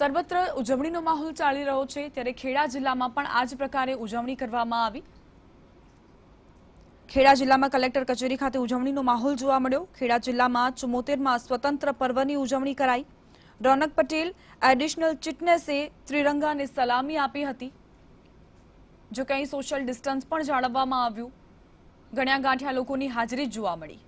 સર્વત્ર ઉજવણીનો માહોલ ચાલી રહ્યો છે ત્યારે ખેડા જિલ્લામાં પણ આ જ પ્રકારે ઉજવણી કરવામાં આવી ખેડા જિલ્લામાં કલેક્ટર કચેરી ખાતે ઉજવણીનો માહોલ જોવા મળ્યો ખેડા જિલ્લામાં ચુમોતેરમાં સ્વતંત્ર પર્વની ઉજવણી કરાઈ રોનક પટેલ એડિશનલ ચિટનેસે ત્રિરંગાને સલામી આપી હતી જો કંઈ સોશિયલ ડિસ્ટન્સ પણ જાળવવામાં આવ્યું ગણ્યા ગાંઠ્યા લોકોની હાજરી જોવા મળી